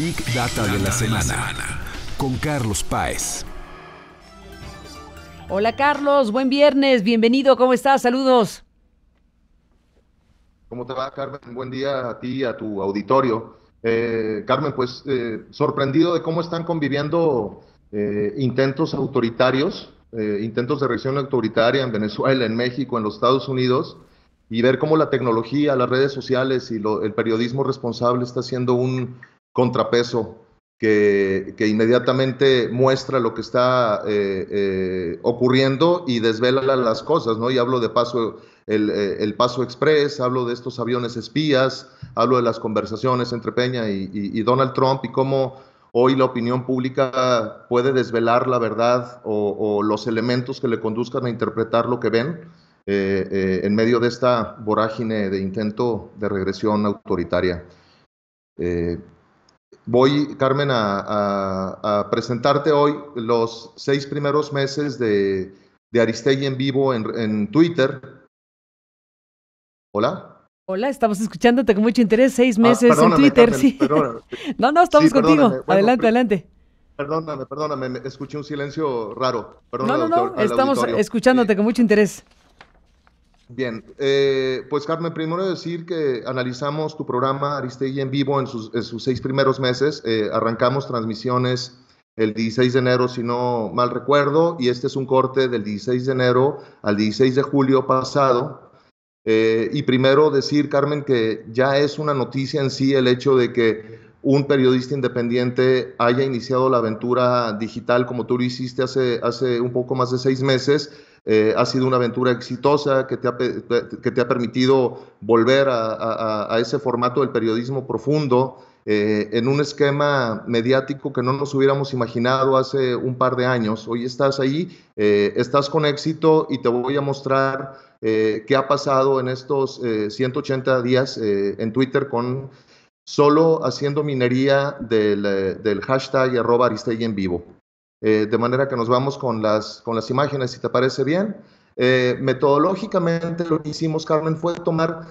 Big Data de la semana con Carlos Páez. Hola Carlos, buen viernes, bienvenido, ¿cómo estás? Saludos. ¿Cómo te va Carmen? Buen día a ti y a tu auditorio. Eh, Carmen, pues eh, sorprendido de cómo están conviviendo eh, intentos autoritarios, intentos de reacción autoritaria en Venezuela, en México, en los Estados Unidos, y ver cómo la tecnología, las redes sociales y el periodismo responsable está siendo un contrapeso que, inmediatamente muestra lo que está eh, eh, ocurriendo y desvela las cosas, ¿no? Y hablo de paso, eh, el, paso express, hablo de estos aviones espías, hablo de las conversaciones entre Peña y, Donald Trump y cómo hoy la opinión pública puede desvelar la verdad o, los elementos que le conduzcan a interpretar lo que ven. en medio de esta vorágine de intento de regresión autoritaria. Voy, Carmen, a, presentarte hoy los seis primeros meses de, de Aristegui en vivo en, en, Twitter. Hola. Hola, estamos escuchándote con mucho interés. Seis ah, meses en Twitter, sí. No, no, estamos contigo. adelante, pues, adelante. Perdóname, perdóname, escuché un silencio raro. no, no, no, estamos escuchándote con mucho interés. Bien, eh, pues Carmen, primero decir que analizamos tu programa Aristegui en vivo en sus, seis primeros meses. Eh, arrancamos transmisiones el 16 de enero, si no mal recuerdo, y este es un corte del 16 de enero al 16 de julio pasado. Eh, y primero decir, Carmen, que ya es una noticia en sí el hecho de que un periodista independiente haya iniciado la aventura digital como tú lo hiciste hace, hace un poco más de seis meses eh, ha sido una aventura exitosa que te ha, que te ha permitido volver a, ese formato del periodismo profundo eh, en un esquema mediático que no nos hubiéramos imaginado hace un par de años. Hoy estás ahí, eh, estás con éxito y te voy a mostrar qué ha pasado en estos 180 días en Twitter con solo haciendo minería del, hashtag arroba en vivo. Eh, de manera que nos vamos con las, con las imágenes, si te parece bien. Eh, metodológicamente lo que hicimos, Carmen, fue tomar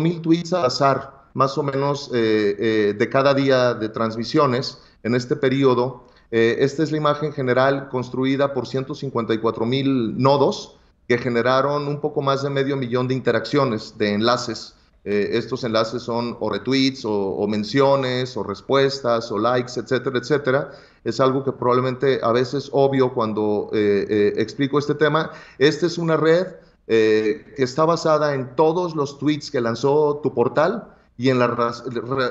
mil tweets al azar, más o menos eh, de cada día de transmisiones en este periodo. esta es la imagen general construida por 154 mil nodos que generaron un poco más de medio millón de interacciones, de enlaces eh, estos enlaces son o retweets o, menciones o respuestas o likes, etcétera, etcétera. Es algo que probablemente a veces obvio cuando eh, eh, explico este tema. Esta es una red que está basada en todos los tweets que lanzó tu portal y en las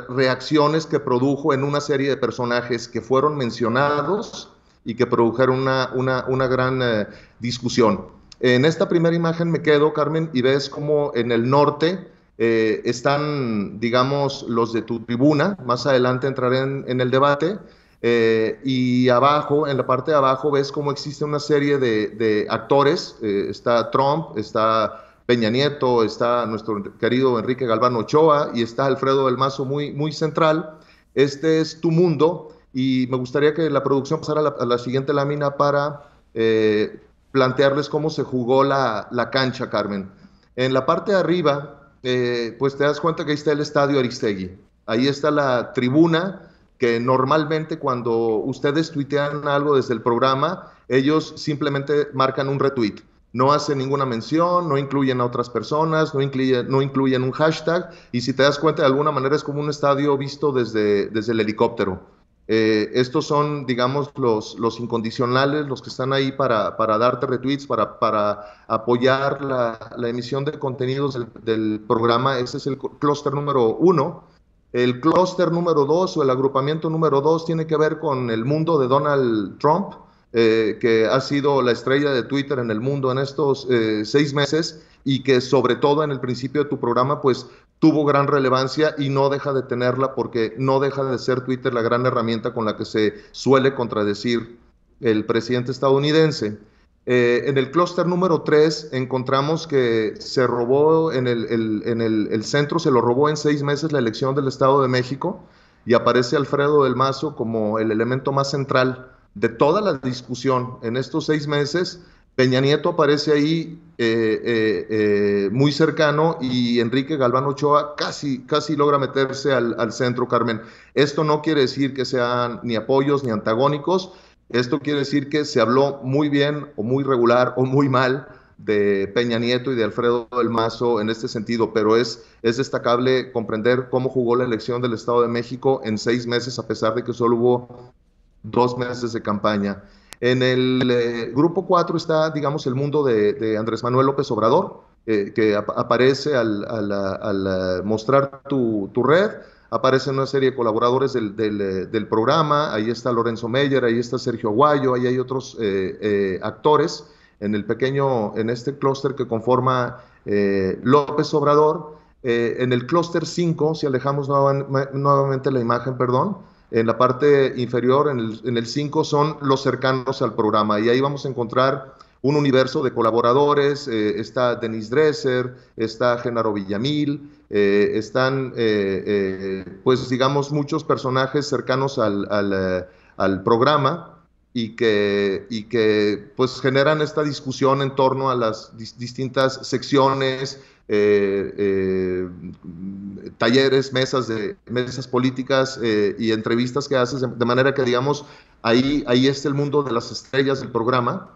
reacciones que produjo en una serie de personajes que fueron mencionados y que produjeron una, una gran discusión. En esta primera imagen me quedo, Carmen, y ves como en el norte eh, están, digamos, los de tu tribuna, más adelante entraré en, el debate, eh, y abajo, en la parte de abajo, ves cómo existe una serie de, actores, eh, está Trump, está Peña Nieto, está nuestro querido Enrique Galván Ochoa y está Alfredo del Mazo muy, muy central. Este es tu mundo y me gustaría que la producción pasara a la, siguiente lámina para plantearles cómo se jugó la, la cancha, Carmen. En la parte de arriba eh, pues te das cuenta que ahí está el estadio Aristegui. Ahí está la tribuna que normalmente cuando ustedes tuitean algo desde el programa, ellos simplemente marcan un retweet. No hacen ninguna mención, no incluyen a otras personas, no incluyen, no incluyen un hashtag. Y si te das cuenta, de alguna manera es como un estadio visto desde, desde el helicóptero. Eh, estos son, digamos, los, incondicionales, los que están ahí para, darte retweets, para, apoyar la, emisión de contenidos del, programa. Ese es el clúster número uno. El clúster número dos o el agrupamiento número dos tiene que ver con el mundo de Donald Trump, eh, que ha sido la estrella de Twitter en el mundo en estos eh, seis meses y que sobre todo en el principio de tu programa, pues tuvo gran relevancia y no deja de tenerla porque no deja de ser Twitter la gran herramienta con la que se suele contradecir el presidente estadounidense. Eh, en el clúster número 3 encontramos que se robó en, el, el, centro, se lo robó en seis meses la elección del Estado de México y aparece Alfredo del Mazo como el elemento más central de toda la discusión. En estos seis meses Peña Nieto aparece ahí eh, eh, eh, muy cercano y Enrique Galván Ochoa casi, casi logra meterse al, centro, Carmen. Esto no quiere decir que sean ni apoyos ni antagónicos, esto quiere decir que se habló muy bien o muy regular o muy mal de Peña Nieto y de Alfredo del Mazo en este sentido, pero es, es destacable comprender cómo jugó la elección del Estado de México en seis meses, a pesar de que solo hubo dos meses de campaña. En el eh, grupo 4 está, digamos, el mundo de, Andrés Manuel López Obrador, eh, que aparece al, mostrar tu, red, aparecen una serie de colaboradores eh, del, programa, ahí está Lorenzo Meyer, ahí está Sergio Aguayo, ahí hay otros actores en el pequeño, en este clúster que conforma López Obrador. en el clúster 5, si alejamos nuevamente la imagen, perdón, en la parte inferior, en el 5, son los cercanos al programa y ahí vamos a encontrar un universo de colaboradores, eh, está Denis Dresser, está Genaro Villamil, eh, están, eh, pues digamos, muchos personajes cercanos al, programa y que, y que pues generan esta discusión en torno a las distintas secciones, eh, eh, talleres, mesas, de, mesas políticas eh, y entrevistas que haces, de, manera que digamos, ahí, ahí está el mundo de las estrellas del programa,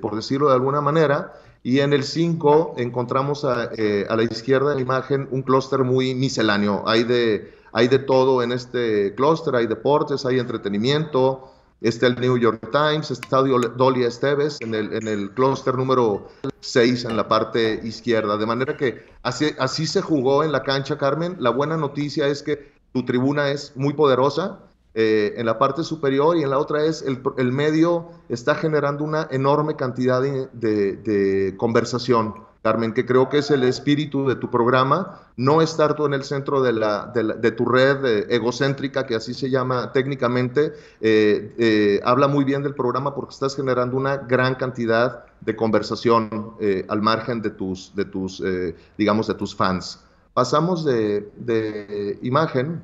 por decirlo de alguna manera, y en el 5 encontramos a, la izquierda de la imagen un clúster muy misceláneo, hay de, hay de todo en este clúster, hay deportes, hay entretenimiento, está el New York Times, está Dolly Esteves en el, en el clúster número 6 en la parte izquierda. De manera que así, así se jugó en la cancha, Carmen. La buena noticia es que tu tribuna es muy poderosa eh, en la parte superior y en la otra es el, medio está generando una enorme cantidad de conversación Carmen, que creo que es el espíritu de tu programa, no estar tú en el centro de, la, de, tu red eh, egocéntrica, que así se llama técnicamente, eh, eh, habla muy bien del programa porque estás generando una gran cantidad de conversación al margen de tus, de tus digamos, de tus fans. Pasamos de imagen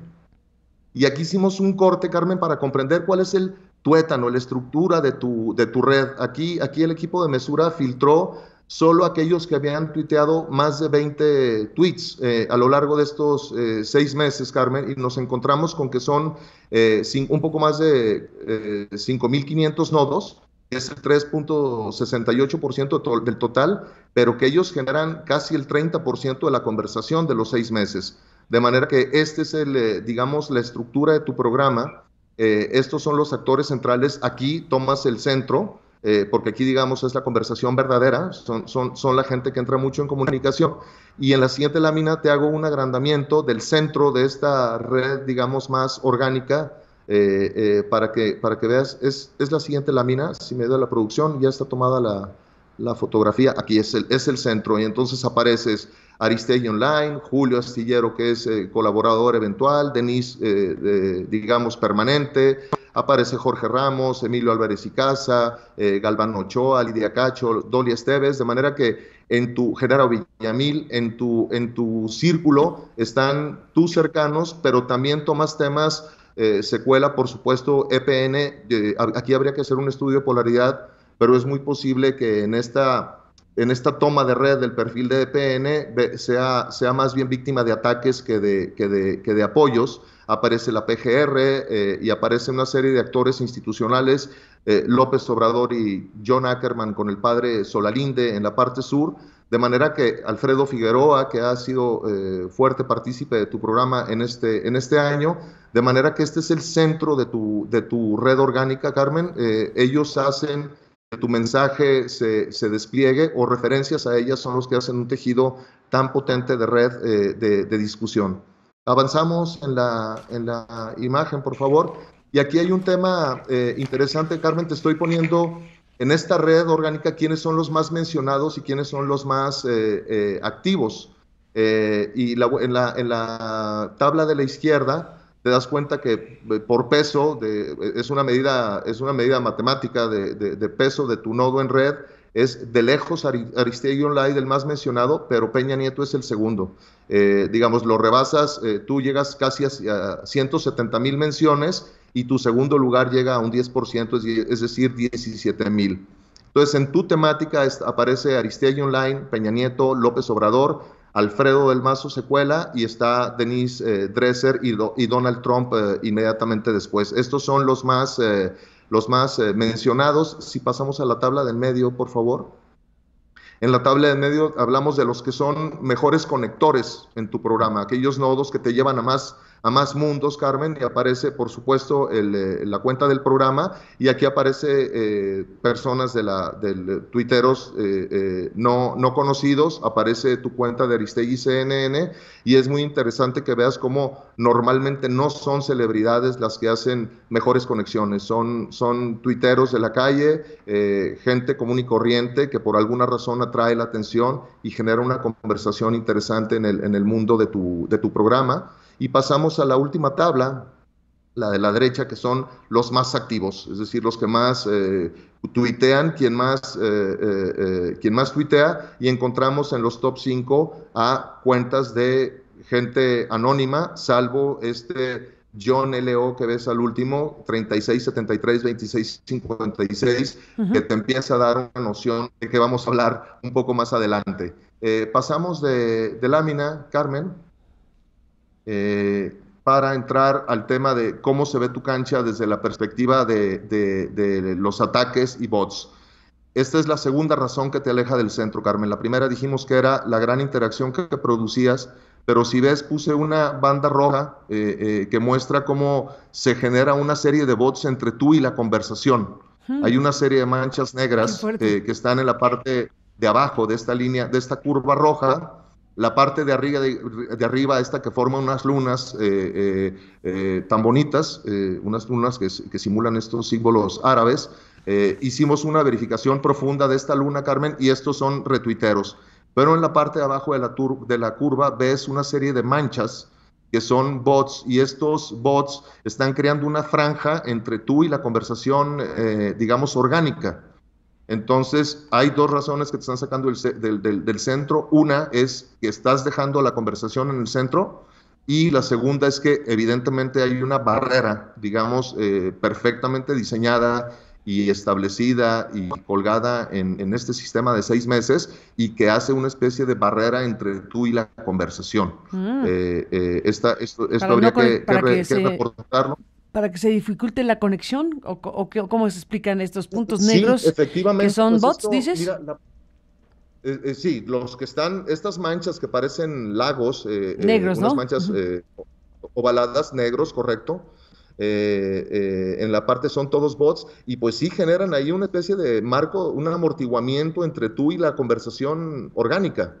y aquí hicimos un corte, Carmen, para comprender cuál es el tuétano, la estructura de tu, de tu red. Aquí, aquí el equipo de mesura filtró solo aquellos que habían tuiteado más de 20 tweets eh, a lo largo de estos eh, seis meses, Carmen, y nos encontramos con que son eh, un poco más de 5.500 nodos, que es el 3.68% del total, pero que ellos generan casi el 30% de la conversación de los seis meses. De manera que este es el, digamos, la estructura de tu programa eh, estos son los actores centrales. Aquí tomas el centro, eh, porque aquí, digamos, es la conversación verdadera. Son, son, la gente que entra mucho en comunicación. Y en la siguiente lámina te hago un agrandamiento del centro de esta red, digamos, más orgánica. Eh, para, que, para que veas, es, es la siguiente lámina, si me da la producción, ya está tomada la, la fotografía, aquí es el, es el centro, y entonces apareces Aristegui Online, Julio Astillero, que es eh, colaborador eventual, Denise, eh, digamos, permanente, aparece Jorge Ramos, Emilio Álvarez y Casa, eh, Galván Ochoa, Lidia Cacho, Dolly Esteves, de manera que en tu, Genaro Villamil, en tu, en tu círculo están tus cercanos, pero también tomas temas, secuela, por supuesto, EPN, aquí habría que hacer un estudio de polaridad, pero es muy posible que en esta en esta toma de red del perfil de EPN sea, sea más bien víctima de ataques que de, que de, que de apoyos. Aparece la PGR eh, y aparece una serie de actores institucionales, eh, López Obrador y John Ackerman con el padre Solalinde en la parte sur, de manera que Alfredo Figueroa, que ha sido eh, fuerte partícipe de tu programa en este, en este año, de manera que este es el centro de tu, de tu red orgánica, Carmen, ellos hacen tu mensaje se, se, despliegue o referencias a ellas son los que hacen un tejido tan potente de red eh, de, discusión. Avanzamos en la, imagen, por favor. Y aquí hay un tema eh, interesante, Carmen, te estoy poniendo en esta red orgánica quiénes son los más mencionados y quiénes son los más eh, activos. y en, la, en la tabla de la izquierda te das cuenta que eh, por peso, eh, es, una medida, es una medida matemática de, peso de tu nodo en red, es de lejos Aristegui Online el más mencionado, pero Peña Nieto es el segundo. Eh, digamos, lo rebasas, tú llegas casi a, 170 mil menciones y tu segundo lugar llega a un 10%, es, decir, 17 mil. Entonces, en tu temática aparece Aristegui Online, Peña Nieto, López Obrador, Alfredo del Mazo secuela y está Denise eh, Dresser y, Donald Trump eh, inmediatamente después. Estos son los más, eh, los más mencionados. Si pasamos a la tabla del medio, por favor. En la tabla del medio hablamos de los que son mejores conectores en tu programa, aquellos nodos que te llevan a más a más mundos, Carmen, y aparece, por supuesto, eh, la cuenta del programa, y aquí aparece eh, personas de la, del eh, tuiteros no, no conocidos, aparece tu cuenta de Aristegui CNN, y es muy interesante que veas cómo normalmente no son celebridades las que hacen mejores conexiones, son, son tuiteros de la calle, gente común y corriente que por alguna razón atrae la atención y genera una conversación interesante en el, en el mundo de tu, de tu programa. Y pasamos a la última tabla, la de la derecha, que son los más activos, es decir, los que más eh, tuitean, quien más, eh, eh, más tuitea, y encontramos en los top 5 a cuentas de gente anónima, salvo este John L.O. que ves al último, 36, 73, que te empieza a dar una noción de que vamos a hablar un poco más adelante. pasamos de lámina, Carmen. Eh, para entrar al tema de cómo se ve tu cancha desde la perspectiva de, los ataques y bots. Esta es la segunda razón que te aleja del centro, Carmen. La primera dijimos que era la gran interacción que, producías, pero si ves puse una banda roja eh, eh, que muestra cómo se genera una serie de bots entre tú y la conversación. Hmm. Hay una serie de manchas negras que están en la parte de abajo de esta línea, de esta curva roja, la parte de arriba, de, arriba esta que forma unas lunas eh, eh, eh, tan bonitas, unas lunas que, simulan estos símbolos árabes. hicimos una verificación profunda de esta luna, Carmen, y estos son retuiteros. Pero en la parte de abajo de la, de la curva ves una serie de manchas que son bots y estos bots están creando una franja entre tú y la conversación, digamos, orgánica. Entonces, hay dos razones que te están sacando del, centro. Una es que estás dejando la conversación en el centro y la segunda es que evidentemente hay una barrera, digamos, eh, perfectamente diseñada y establecida y colgada en, este sistema de seis meses y que hace una especie de barrera entre tú y la conversación. esto, habría que, reportarlo para que se dificulte la conexión? ¿O, cómo se explican estos eh, puntos negros? efectivamente. ¿Que son pues bots, dices? Eh, eh, sí, los que están, estas manchas que parecen lagos, eh, negros, manchas ovaladas, negros, correcto. en la parte son todos bots y pues sí generan ahí una especie de marco, un amortiguamiento entre tú y la conversación orgánica.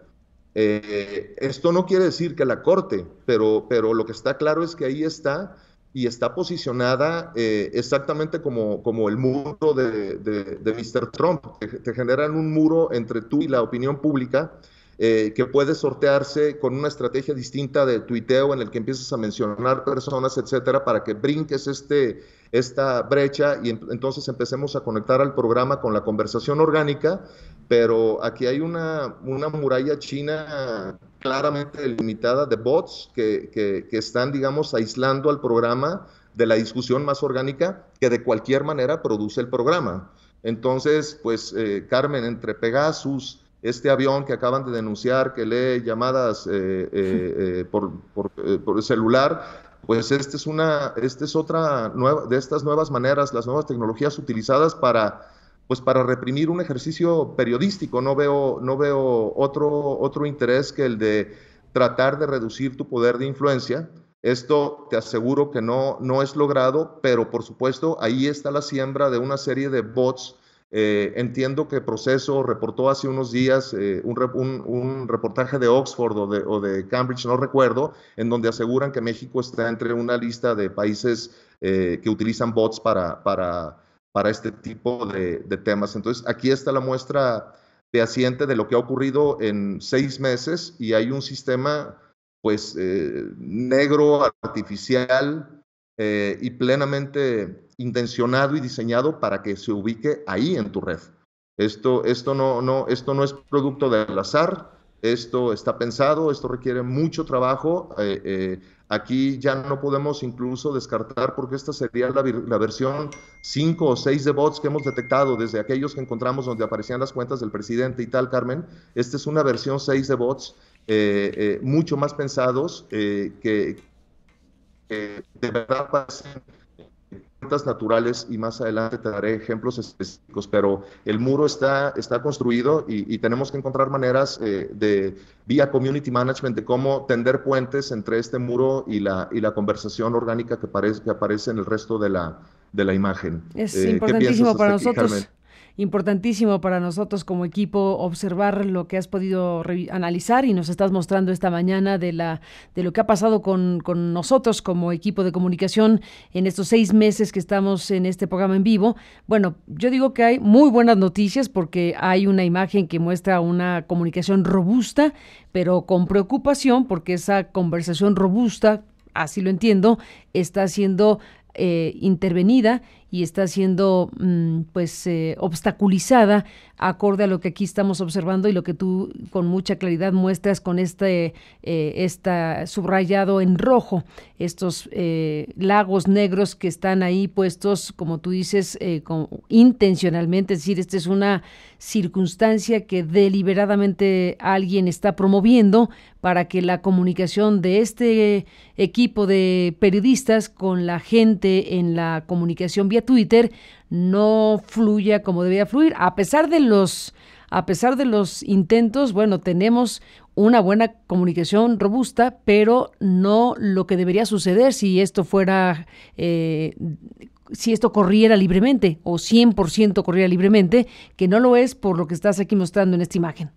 esto no quiere decir que la corte, pero, pero lo que está claro es que ahí está y está posicionada eh, exactamente como, el muro de, de, Mr. Trump. Te, te, generan un muro entre tú y la opinión pública eh, que puede sortearse con una estrategia distinta de tuiteo en el que empiezas a mencionar personas, etcétera, para que brinques este, esta brecha y entonces empecemos a conectar al programa con la conversación orgánica, pero aquí hay una, una muralla china claramente delimitada de bots que, están, digamos, aislando al programa de la discusión más orgánica que de cualquier manera produce el programa. Entonces, pues eh, Carmen, entre Pegasus, este avión que acaban de denunciar que lee llamadas eh, eh, eh, por, por, celular, pues esta es, una, esta es otra nueva, de estas nuevas maneras, las nuevas tecnologías utilizadas para, pues para reprimir un ejercicio periodístico. No veo, no veo otro, otro interés que el de tratar de reducir tu poder de influencia. Esto te aseguro que no, no es logrado, pero por supuesto ahí está la siembra de una serie de bots eh, entiendo que Proceso reportó hace unos días eh, un, reportaje de Oxford o de, Cambridge, no recuerdo, en donde aseguran que México está entre una lista de países eh, que utilizan bots para, para, para este tipo de, temas. Entonces, aquí está la muestra fehaciente de lo que ha ocurrido en seis meses y hay un sistema pues negro, artificial y plenamente intencionado y diseñado para que se ubique ahí en tu red. Esto, esto, no, no, esto no es producto del azar, esto está pensado, esto requiere mucho trabajo. Eh, eh, aquí ya no podemos incluso descartar porque esta sería la, versión 5 o 6 de bots que hemos detectado desde aquellos que encontramos donde aparecían las cuentas del presidente y tal, Carmen. Esta es una versión 6 de bots eh, mucho más pensados que, que de verdad pasen naturales y más adelante te daré ejemplos específicos, pero el muro está, está construido y, tenemos que encontrar maneras eh, de, vía community management, de cómo tender puentes entre este muro y la, y la conversación orgánica que, que aparece en el resto de la, de la imagen. Es eh, importantísimo para nosotros importantísimo para nosotros como equipo observar lo que has podido analizar y nos estás mostrando esta mañana de, la, de lo que ha pasado con, con nosotros como equipo de comunicación en estos seis meses que estamos en este programa en vivo. Bueno, yo digo que hay muy buenas noticias porque hay una imagen que muestra una comunicación robusta, pero con preocupación porque esa conversación robusta, así lo entiendo, está siendo eh, intervenida y está siendo mm, pues eh, obstaculizada acorde a lo que aquí estamos observando y lo que tú con mucha claridad muestras con este, eh, subrayado en rojo, estos eh, lagos negros que están ahí puestos, como tú dices, intencionalmente, es decir, esta es una circunstancia que deliberadamente alguien está promoviendo para que la comunicación de este equipo de periodistas con la gente en la comunicación Twitter no fluya como debía fluir. A pesar de los, a pesar de los intentos, bueno, tenemos una buena comunicación robusta, pero no lo que debería suceder si esto fuera, eh, si esto corriera libremente o 100% corriera libremente, que no lo es por lo que estás aquí mostrando en esta imagen.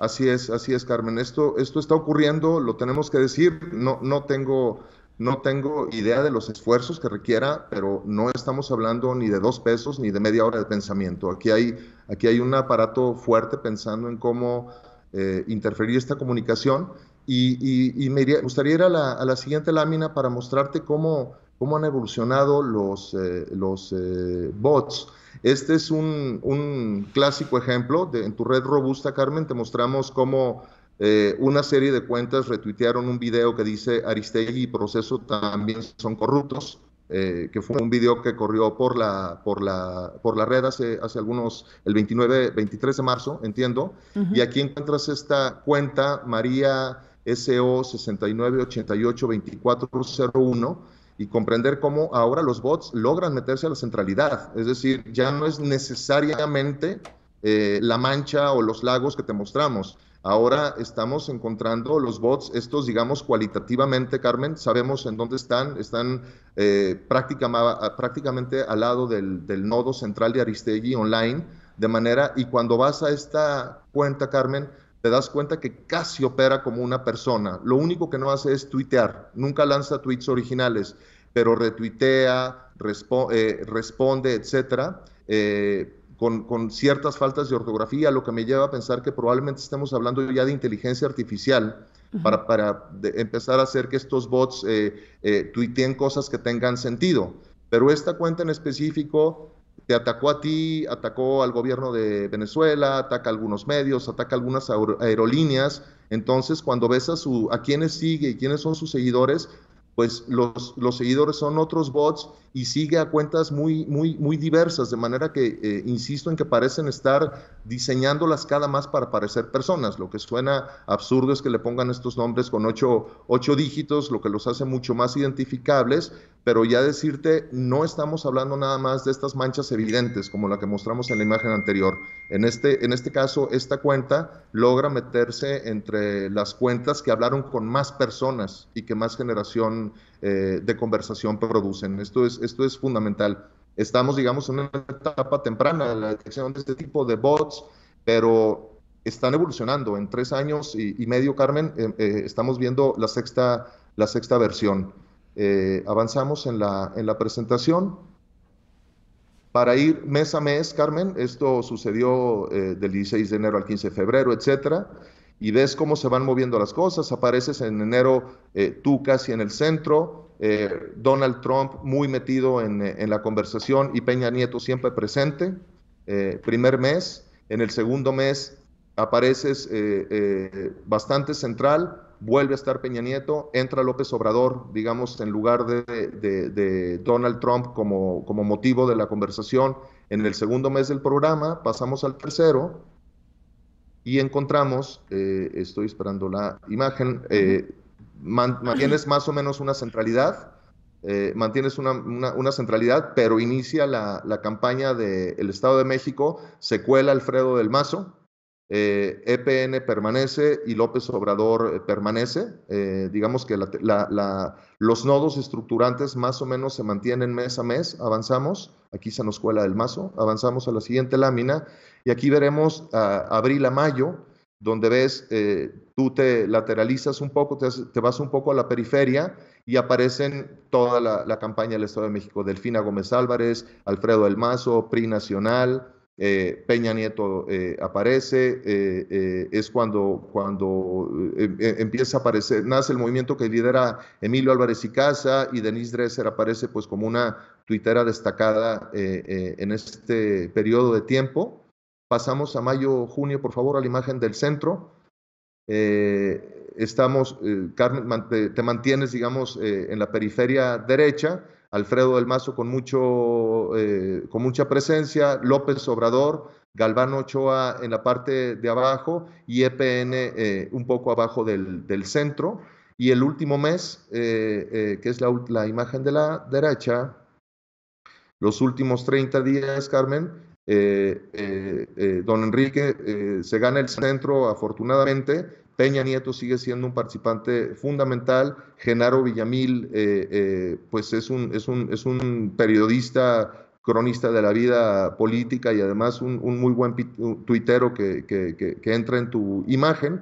Así es, así es, Carmen. Esto, esto está ocurriendo, lo tenemos que decir. No, no tengo no tengo idea de los esfuerzos que requiera, pero no estamos hablando ni de dos pesos ni de media hora de pensamiento. Aquí hay, aquí hay un aparato fuerte pensando en cómo eh, interferir esta comunicación. Y, me gustaría ir a la, siguiente lámina para mostrarte cómo, cómo han evolucionado los, eh, los eh, bots. Este es un, clásico ejemplo. De, en tu red robusta, Carmen, te mostramos cómo eh, una serie de cuentas retuitearon un video que dice Aristegui y Proceso también son corruptos, eh, que fue un video que corrió por la, por la, por la red hace, hace algunos, el 29, 23 de marzo, entiendo. Y aquí encuentras esta cuenta, María SO 69882401 y comprender cómo ahora los bots logran meterse a la centralidad. Es decir, ya no es necesariamente eh, la mancha o los lagos que te mostramos. Ahora estamos encontrando los bots, estos digamos cualitativamente, Carmen, sabemos en dónde están, están eh, prácticamente al lado del, nodo central de Aristegui online, de manera, y cuando vas a esta cuenta, Carmen, te das cuenta que casi opera como una persona. Lo único que no hace es tuitear, nunca lanza tweets originales, pero retuitea, eh, responde, etcétera. Eh, con, con, ciertas faltas de ortografía, lo que me lleva a pensar que probablemente estemos hablando ya de inteligencia artificial para, para empezar a hacer que estos bots eh, eh, tuiteen cosas que tengan sentido. Pero esta cuenta en específico te atacó a ti, atacó al gobierno de Venezuela, ataca a algunos medios, ataca a algunas aerolíneas. Entonces, cuando ves a, su, a quiénes sigue y quiénes son sus seguidores, pues los, seguidores son otros bots y sigue a cuentas muy, muy, muy diversas, de manera que eh, insisto en que parecen estar diseñándolas cada más para parecer personas. Lo que suena absurdo es que le pongan estos nombres con ocho, dígitos, lo que los hace mucho más identificables, pero ya decirte, no estamos hablando nada más de estas manchas evidentes como la que mostramos en la imagen anterior. En este, en este caso, esta cuenta logra meterse entre las cuentas que hablaron con más personas y que más generación eh, de conversación producen. Esto es, esto es fundamental. Estamos, digamos, en una etapa temprana de la detección de este tipo de bots, pero están evolucionando. En tres años y, medio, Carmen, eh, eh, estamos viendo la sexta, la sexta versión. Eh, avanzamos en la, en la presentación. Para ir mes a mes, Carmen, esto sucedió del 16 de enero al 15 de febrero, etcétera, y ves cómo se van moviendo las cosas. Apareces en enero tú casi en el centro, eh, Donald Trump muy metido eh, en, la conversación y Peña Nieto siempre presente. Eh, primer mes, en el segundo mes apareces bastante central, vuelve a estar Peña Nieto, entra López Obrador, digamos, en lugar de, Donald Trump como, motivo de la conversación. En el segundo mes del programa pasamos al tercero, y encontramos, estoy esperando la imagen, mantienes más o menos una centralidad, eh, mantienes una, una, centralidad, pero inicia la, campaña del Estado de México, se cuela Alfredo del Mazo, EPN eh, e permanece y López Obrador eh, permanece. digamos que la, los nodos estructurantes más o menos se mantienen mes a mes, avanzamos, aquí se nos cuela el mazo, avanzamos a la siguiente lámina y aquí veremos a abril a mayo donde ves, eh, tú te lateralizas un poco, te, vas un poco a la periferia y aparecen toda la, campaña del Estado de México, Delfina Gómez Álvarez, Alfredo El Mazo, PRI Nacional, eh, Peña Nieto eh, aparece, es cuando, cuando empieza a aparecer, nace el movimiento que lidera Emilio Álvarez y Casa y Denise Dresser aparece pues como una tuitera destacada en este periodo de tiempo. Pasamos a mayo, junio, por favor, a la imagen del centro. Eh, estamos, eh, Carmen, te, mantienes, digamos, eh, en la periferia derecha, Alfredo del Mazo con, mucho, con mucha presencia, López Obrador, Galván Ochoa en la parte de abajo y EPN un poco abajo del, centro. Y el último mes, que es la, la imagen de la derecha, los últimos 30 días, Carmen, eh, eh, eh, don Enrique se gana el centro, afortunadamente. Peña Nieto sigue siendo un participante fundamental. Genaro Villamil, pues es un, es un, periodista cronista de la vida política y además un, muy buen tuitero que, que, entra en tu imagen.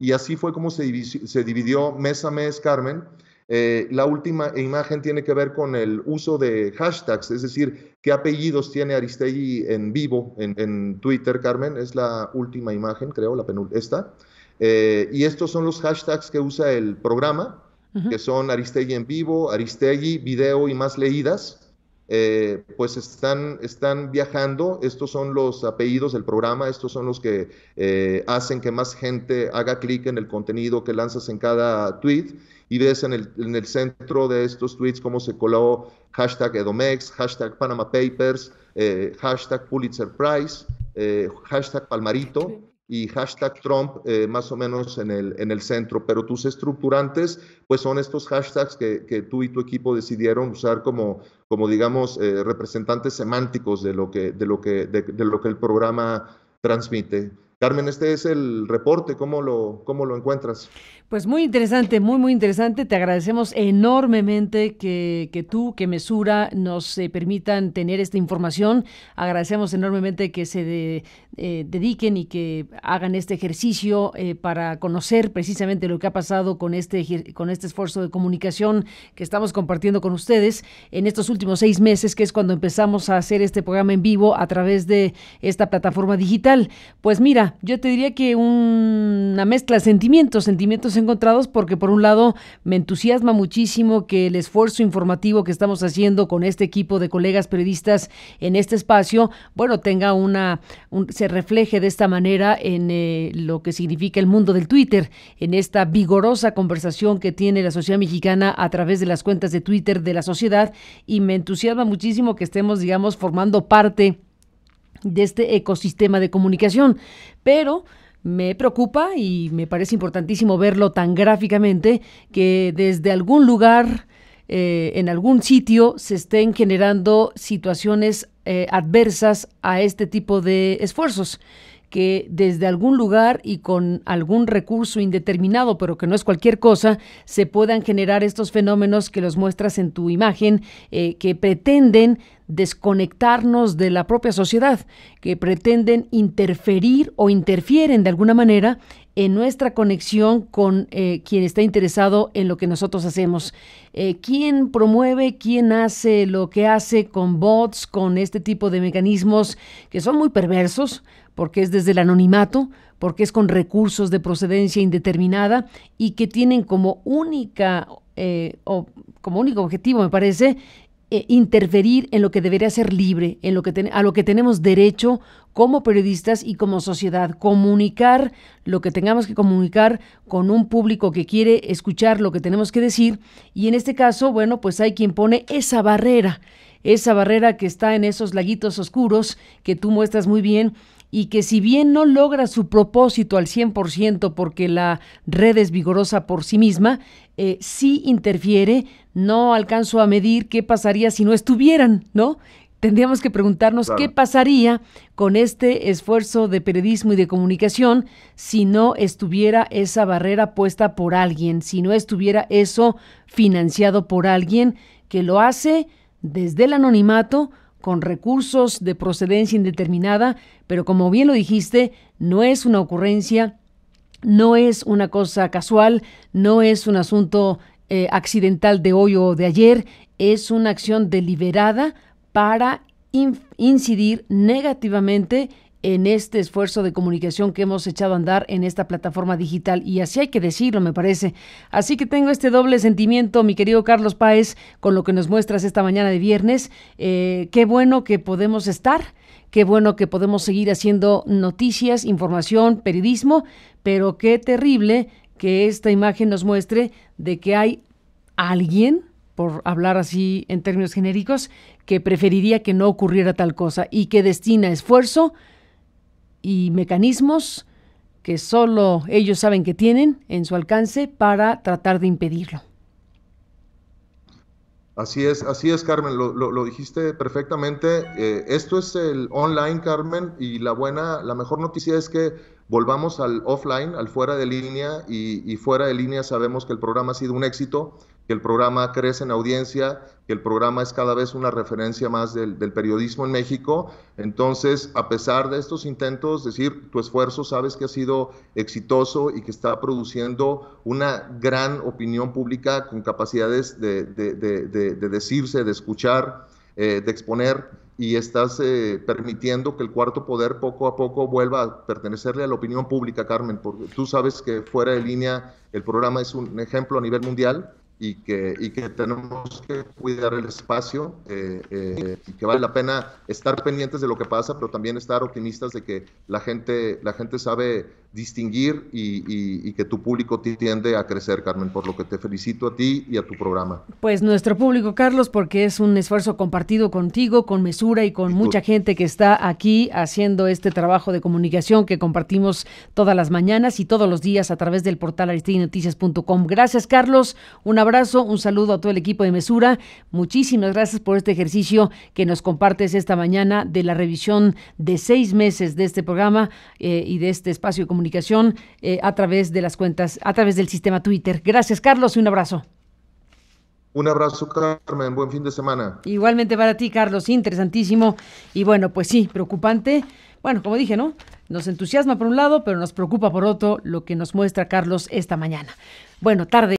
Y así fue como se dividió mes a mes Carmen. Eh, la última imagen tiene que ver con el uso de hashtags, es decir, qué apellidos tiene Aristegui en vivo en, Twitter, Carmen, es la última imagen, creo, la penúltima. Eh, y estos son los hashtags que usa el programa, que son Aristegui en vivo, Aristegui, video y más leídas. Eh, pues están, están viajando. Estos son los apellidos del programa, estos son los que eh, hacen que más gente haga clic en el contenido que lanzas en cada tweet y ves en el, en el centro de estos tweets cómo se coló hashtag Edomex, hashtag Panama Papers, eh, hashtag Pulitzer Prize, hashtag Palmarito y hashtag Trump eh, más o menos en el, en el centro, pero tus estructurantes pues son estos hashtags que, que tú y tu equipo decidieron usar como, como digamos, eh, representantes semánticos de lo que, de lo que, de lo que el programa transmite. Carmen, este es el reporte, ¿cómo lo, cómo lo encuentras? Pues muy interesante, muy, muy interesante. Te agradecemos enormemente que, tú, que Mesura, nos eh, permitan tener esta información. Agradecemos enormemente que se eh, dediquen y que hagan este ejercicio eh, para conocer precisamente lo que ha pasado con este, con este esfuerzo de comunicación que estamos compartiendo con ustedes en estos últimos seis meses, que es cuando empezamos a hacer este programa en vivo a través de esta plataforma digital. Pues mira, yo te diría que una mezcla de sentimientos, sentimientos encontrados porque por un lado me entusiasma muchísimo que el esfuerzo informativo que estamos haciendo con este equipo de colegas periodistas en este espacio, bueno, tenga una, se refleje de esta manera en eh, lo que significa el mundo del Twitter, en esta vigorosa conversación que tiene la sociedad mexicana a través de las cuentas de Twitter de la sociedad y me entusiasma muchísimo que estemos, digamos, formando parte de este ecosistema de comunicación. Pero me preocupa y me parece importantísimo verlo tan gráficamente que desde algún lugar, eh, en algún sitio, se estén generando situaciones eh, adversas a este tipo de esfuerzos que desde algún lugar y con algún recurso indeterminado, pero que no es cualquier cosa, se puedan generar estos fenómenos que los muestras en tu imagen, eh, que pretenden desconectarnos de la propia sociedad, que pretenden interferir o interfieren de alguna manera en nuestra conexión con eh, quien está interesado en lo que nosotros hacemos. Eh, ¿Quién promueve, quién hace lo que hace con bots, con este tipo de mecanismos que son muy perversos, porque es desde el anonimato, porque es con recursos de procedencia indeterminada y que tienen como única eh, o como único objetivo, me parece, eh, interferir en lo que debería ser libre, en lo que a lo que tenemos derecho como periodistas y como sociedad, comunicar lo que tengamos que comunicar con un público que quiere escuchar lo que tenemos que decir y en este caso, bueno, pues hay quien pone esa barrera, esa barrera que está en esos laguitos oscuros que tú muestras muy bien y que si bien no logra su propósito al 100% porque la red es vigorosa por sí misma, eh, sí interfiere, no alcanzo a medir qué pasaría si no estuvieran, ¿no? Tendríamos que preguntarnos qué pasaría con este esfuerzo de periodismo y de comunicación si no estuviera esa barrera puesta por alguien, si no estuviera eso financiado por alguien que lo hace desde el anonimato, con recursos de procedencia indeterminada, pero como bien lo dijiste, no es una ocurrencia, no es una cosa casual, no es un asunto eh, accidental de hoy o de ayer, es una acción deliberada para incidir negativamente en este esfuerzo de comunicación que hemos echado a andar en esta plataforma digital. Y así hay que decirlo, me parece. Así que tengo este doble sentimiento, mi querido Carlos Páez, con lo que nos muestras esta mañana de viernes. Eh, qué bueno que podemos estar, qué bueno que podemos seguir haciendo noticias, información, periodismo, pero qué terrible que esta imagen nos muestre de que hay alguien, por hablar así en términos genéricos, que preferiría que no ocurriera tal cosa y que destina esfuerzo y mecanismos que solo ellos saben que tienen en su alcance para tratar de impedirlo. Así es, así es, Carmen, lo, lo, dijiste perfectamente. Eh, esto es el online, Carmen, y la buena, la mejor noticia es que volvamos al offline, al fuera de línea, y, fuera de línea sabemos que el programa ha sido un éxito que el programa crece en audiencia, que el programa es cada vez una referencia más del, periodismo en México. Entonces, a pesar de estos intentos, decir, tu esfuerzo sabes que ha sido exitoso y que está produciendo una gran opinión pública con capacidades de, decirse, de escuchar, eh, de exponer y estás eh, permitiendo que el cuarto poder poco a poco vuelva a pertenecerle a la opinión pública, Carmen, porque tú sabes que fuera de línea el programa es un ejemplo a nivel mundial y que, y que tenemos que cuidar el espacio eh, eh, y que vale la pena estar pendientes de lo que pasa, pero también estar optimistas de que la gente, la gente sabe distinguir y, que tu público tiende a crecer, Carmen, por lo que te felicito a ti y a tu programa. Pues nuestro público, Carlos, porque es un esfuerzo compartido contigo, con mesura y con mucha gente que está aquí haciendo este trabajo de comunicación que compartimos todas las mañanas y todos los días a través del portal aristinoticias.com. Gracias, Carlos. Un abrazo, un saludo a todo el equipo de mesura. Muchísimas gracias por este ejercicio que nos compartes esta mañana de la revisión de seis meses de este programa eh, y de este espacio de comunicación eh, a través de las cuentas, a través del sistema Twitter. Gracias, Carlos, y un abrazo. Un abrazo, Carmen. Buen fin de semana. Igualmente para ti, Carlos. Interesantísimo. Y bueno, pues sí, preocupante. Bueno, como dije, ¿no? Nos entusiasma por un lado, pero nos preocupa por otro lo que nos muestra Carlos esta mañana. Bueno, tarde.